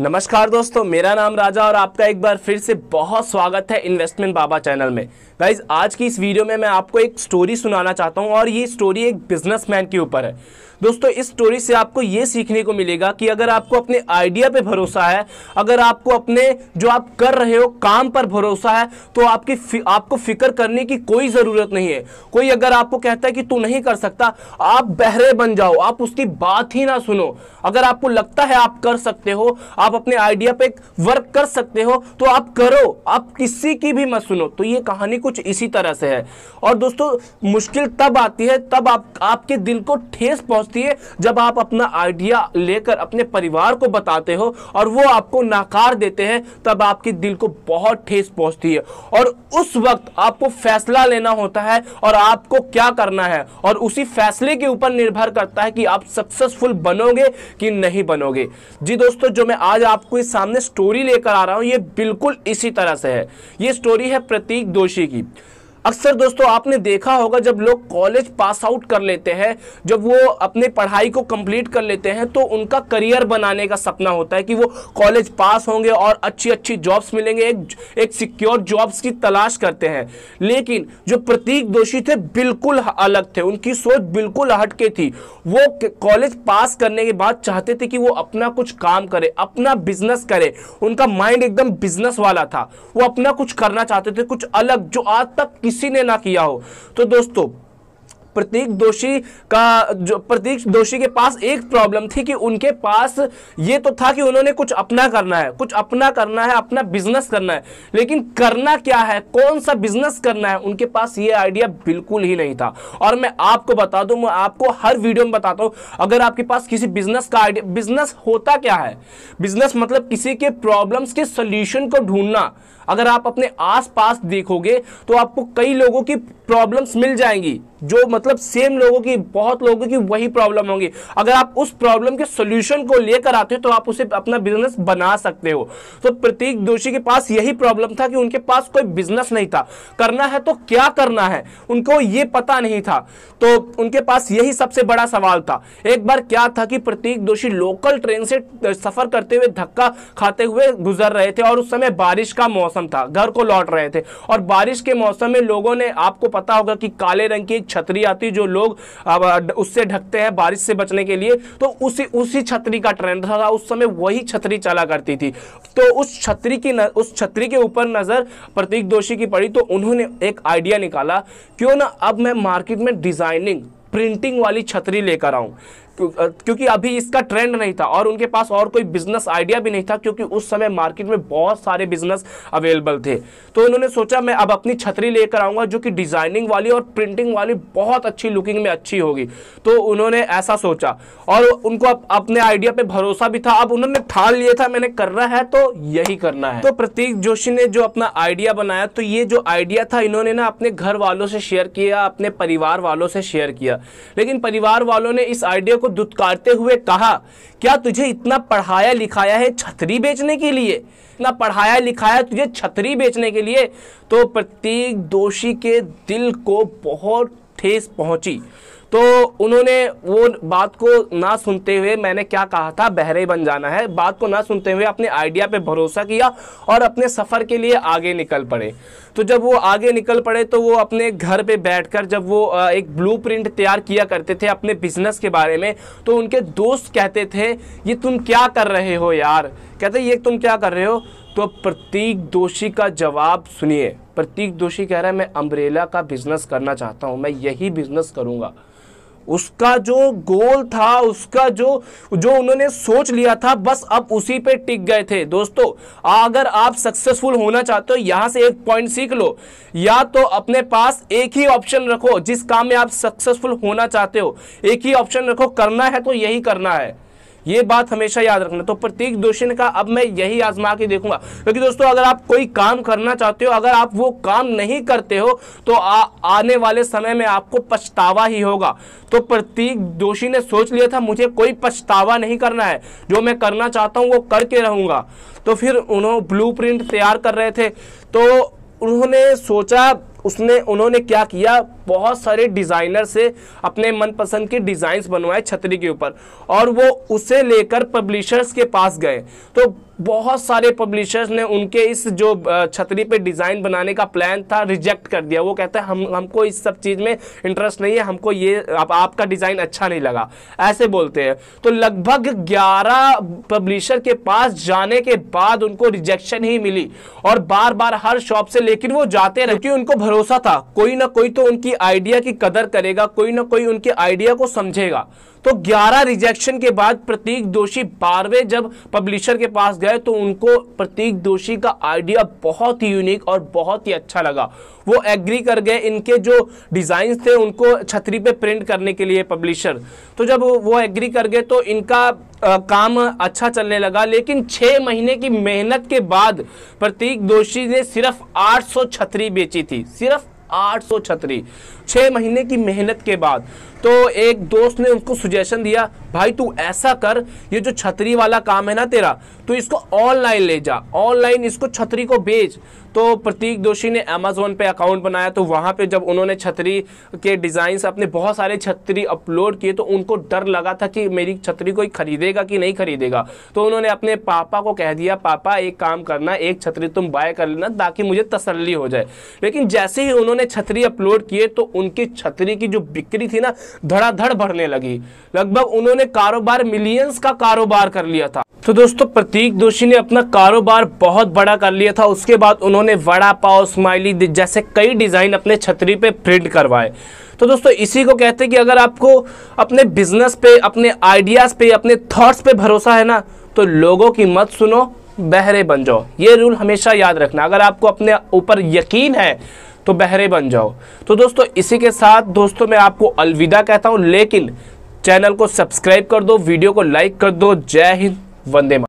नमस्कार दोस्तों मेरा नाम राजा और आपका एक बार फिर से बहुत स्वागत है इन्वेस्टमेंट बाबा चैनल में गाइज आज की इस वीडियो में मैं आपको एक स्टोरी सुनाना चाहता हूँ और ये स्टोरी एक बिजनेसमैन के ऊपर है दोस्तों इस स्टोरी से आपको ये सीखने को मिलेगा कि अगर आपको अपने आइडिया पे भरोसा है अगर आपको अपने जो आप कर रहे हो काम पर भरोसा है तो आपकी फि, आपको फिक्र करने की कोई ज़रूरत नहीं है कोई अगर आपको कहता है कि तू नहीं कर सकता आप बहरे बन जाओ आप उसकी बात ही ना सुनो अगर आपको लगता है आप कर सकते हो आप अपने आइडिया पे वर्क कर सकते हो तो आप करो आप किसी की भी मत सुनो तो ये कहानी कुछ इसी तरह से है और दोस्तों मुश्किल तब आती है तब आप आपके दिल को ठेस पहुंच पहुंचती है जब आप अपना आइडिया लेकर अपने परिवार को बताते हो और वो आपको नाकार देते हैं तब आपके दिल को बहुत ठेस पहुंचती है और उस वक्त आपको फैसला लेना होता है और आपको क्या करना है और उसी फैसले के ऊपर निर्भर करता है कि आप सक्सेसफुल बनोगे कि नहीं बनोगे जी दोस्तों जो मैं आज आपको इस सामने स्टोरी लेकर आ रहा हूं ये बिल्कुल इसी तरह से है ये स्टोरी है प्रतीक दोषी की अक्सर दोस्तों आपने देखा होगा जब लोग कॉलेज पास आउट कर लेते हैं जब वो अपने पढ़ाई को कंप्लीट कर लेते हैं तो उनका करियर बनाने का सपना होता है कि वो कॉलेज पास होंगे और अच्छी अच्छी जॉब्स मिलेंगे एक एक सिक्योर जॉब्स की तलाश करते हैं लेकिन जो प्रतीक दोषी थे बिल्कुल अलग थे उनकी सोच बिल्कुल हटके थी वो कॉलेज पास करने के बाद चाहते थे कि वो अपना कुछ काम करे अपना बिजनेस करे उनका माइंड एकदम बिजनेस वाला था वो अपना कुछ करना चाहते थे कुछ अलग जो आज तक किसी किसी ने ना किया हो तो दोस्तों प्रतीक दोषी का जो प्रतीक दोषी के पास एक प्रॉब्लम थी कि उनके पास ये तो था कि उन्होंने कुछ अपना करना है कुछ अपना करना है अपना बिजनेस करना है लेकिन करना क्या है कौन सा बिजनेस करना है उनके पास ये आइडिया बिल्कुल ही नहीं था और मैं आपको बता दूं मैं आपको हर वीडियो में बताता हूं अगर आपके पास किसी बिजनेस का आइडिया बिजनेस होता क्या है बिजनेस मतलब किसी के प्रॉब्लम्स के सोल्यूशन को ढूंढना अगर आप अपने आसपास देखोगे तो आपको कई लोगों की प्रॉब्लम्स मिल जाएंगी जो मतलब सेम लोगों की बहुत लोगों की वही प्रॉब्लम होंगी अगर आप उस प्रॉब्लम के सोल्यूशन को लेकर आते हो तो आप उसे अपना बिजनेस बना सकते हो तो प्रतीक दोषी के पास यही प्रॉब्लम था कि उनके पास कोई बिजनेस नहीं था करना है तो क्या करना है उनको ये पता नहीं था तो उनके पास यही सबसे बड़ा सवाल था एक बार क्या था कि प्रतीक दोषी लोकल ट्रेन से सफर करते हुए धक्का खाते हुए गुजर रहे थे और उस समय बारिश का मौसम मौसम था घर को लौट रहे थे और बारिश के मौसम में लोगों ने आपको पता होगा कि काले रंग की एक छतरी आती जो लोग उससे ढकते हैं बारिश से बचने के लिए तो उसी उसी छतरी का ट्रेंड था उस समय वही छतरी चला करती थी तो उस छतरी की न, उस छतरी के ऊपर नज़र प्रतीक दोषी की पड़ी तो उन्होंने एक आइडिया निकाला क्यों ना अब मैं मार्केट में डिज़ाइनिंग प्रिंटिंग वाली छतरी लेकर आऊं क्योंकि अभी इसका ट्रेंड नहीं था और उनके पास और कोई बिजनेस आइडिया भी नहीं था क्योंकि उस समय मार्केट में बहुत सारे बिजनेस अवेलेबल थे तो उन्होंने सोचा मैं अब अपनी छतरी लेकर आऊँगा जो कि डिज़ाइनिंग वाली और प्रिंटिंग वाली बहुत अच्छी लुकिंग में अच्छी होगी तो उन्होंने ऐसा सोचा और उनको अप, अपने आइडिया पर भरोसा भी था अब उन्होंने ठान लिया था मैंने करना है तो यही करना है तो प्रतीक जोशी ने जो अपना आइडिया बनाया तो ये जो आइडिया था इन्होंने ना अपने घर वालों से शेयर किया अपने परिवार वालों से शेयर किया लेकिन परिवार वालों ने इस आइडिया को को दुत्कारते हुए कहा क्या तुझे इतना पढ़ाया लिखाया है छतरी बेचने के लिए इतना पढ़ाया लिखाया तुझे छतरी बेचने के लिए तो प्रत्येक दोषी के दिल को बहुत ठेस पहुंची तो उन्होंने वो बात को ना सुनते हुए मैंने क्या कहा था बहरे बन जाना है बात को ना सुनते हुए अपने आइडिया पे भरोसा किया और अपने सफ़र के लिए आगे निकल पड़े तो जब वो आगे निकल पड़े तो वो अपने घर पे बैठकर जब वो एक ब्लूप्रिंट तैयार किया करते थे अपने बिजनेस के बारे में तो उनके दोस्त कहते थे ये तुम क्या कर रहे हो यार कहते ये तुम क्या कर रहे हो तो प्रतीक दोषी का जवाब सुनिए प्रतीक दोषी कह रहा है मैं अम्ब्रेला का बिज़नेस करना चाहता हूँ मैं यही बिज़नेस करूँगा उसका जो गोल था उसका जो जो उन्होंने सोच लिया था बस अब उसी पे टिक गए थे दोस्तों अगर आप सक्सेसफुल होना चाहते हो यहां से एक पॉइंट सीख लो या तो अपने पास एक ही ऑप्शन रखो जिस काम में आप सक्सेसफुल होना चाहते हो एक ही ऑप्शन रखो करना है तो यही करना है ये बात हमेशा याद रखना तो प्रतीक दोषी ने कहा अब मैं यही आजमा के देखूंगा क्योंकि दोस्तों अगर आप कोई काम करना चाहते हो अगर आप वो काम नहीं करते हो तो आ, आने वाले समय में आपको पछतावा ही होगा तो प्रतीक दोषी ने सोच लिया था मुझे कोई पछतावा नहीं करना है जो मैं करना चाहता हूँ वो करके रहूँगा तो फिर उन्होंने ब्लू तैयार कर रहे थे तो उन्होंने सोचा उसने उन्होंने क्या किया बहुत सारे डिज़ाइनर से अपने मनपसंद के डिज़ाइंस बनवाए छतरी के ऊपर और वो उसे लेकर पब्लिशर्स के पास गए तो बहुत सारे पब्लिशर्स ने उनके इस जो छतरी पे डिज़ाइन बनाने का प्लान था रिजेक्ट कर दिया वो कहते हैं हम हमको इस सब चीज़ में इंटरेस्ट नहीं है हमको ये आप, आपका डिज़ाइन अच्छा नहीं लगा ऐसे बोलते हैं तो लगभग 11 पब्लिशर के पास जाने के बाद उनको रिजेक्शन ही मिली और बार बार हर शॉप से लेकिन वो जाते रहे क्योंकि उनको भरोसा था कोई ना कोई तो उनकी आइडिया की कदर करेगा कोई ना कोई उनके आइडिया को समझेगा तो 11 रिजेक्शन के बाद प्रतीक दोषी बारहवें जब पब्लिशर के पास गए तो उनको प्रतीक दोषी का आइडिया बहुत ही यूनिक और बहुत ही अच्छा लगा वो एग्री कर गए इनके जो डिज़ाइन थे उनको छतरी पे प्रिंट करने के लिए पब्लिशर तो जब वो एग्री कर गए तो इनका आ, काम अच्छा चलने लगा लेकिन छह महीने की मेहनत के बाद प्रतीक दोषी ने सिर्फ 800 छतरी बेची थी सिर्फ आठ सौ छतरी छह महीने की मेहनत के बाद तो एक दोस्त ने उनको सुजेशन दिया भाई तू ऐसा कर ये जो छतरी वाला काम है ना तेरा तो इसको ऑनलाइन ले जा ऑनलाइन इसको छतरी को बेच तो प्रतीक दोषी ने अमेजोन पे अकाउंट बनाया तो वहाँ पे जब उन्होंने छतरी के डिज़ाइन अपने बहुत सारे छतरी अपलोड किए तो उनको डर लगा था कि मेरी छतरी कोई खरीदेगा कि नहीं खरीदेगा तो उन्होंने अपने पापा को कह दिया पापा एक काम करना एक छतरी तुम बाय कर लेना ताकि मुझे तसल्ली हो जाए लेकिन जैसे ही उन्होंने छतरी अपलोड किए तो उनकी छतरी की जो बिक्री थी ना धड़ाधड़ बढ़ने लगी लगभग उन्होंने कारोबार मिलियंस का कारोबार कर लिया था तो दोस्तों प्रतीक दोषी ने अपना कारोबार बहुत बड़ा कर लिया था उसके बाद उन्होंने वड़ा पाव स्माइली जैसे कई डिज़ाइन अपने छतरी पे प्रिंट करवाए तो दोस्तों इसी को कहते हैं कि अगर आपको अपने बिजनेस पे अपने आइडियाज़ पे अपने थॉट्स पे भरोसा है ना तो लोगों की मत सुनो बहरे बन जाओ ये रूल हमेशा याद रखना अगर आपको अपने ऊपर यकीन है तो बहरे बन जाओ तो दोस्तों इसी के साथ दोस्तों मैं आपको अलविदा कहता हूँ लेकिन चैनल को सब्सक्राइब कर दो वीडियो को लाइक कर दो जय हिंद वंदे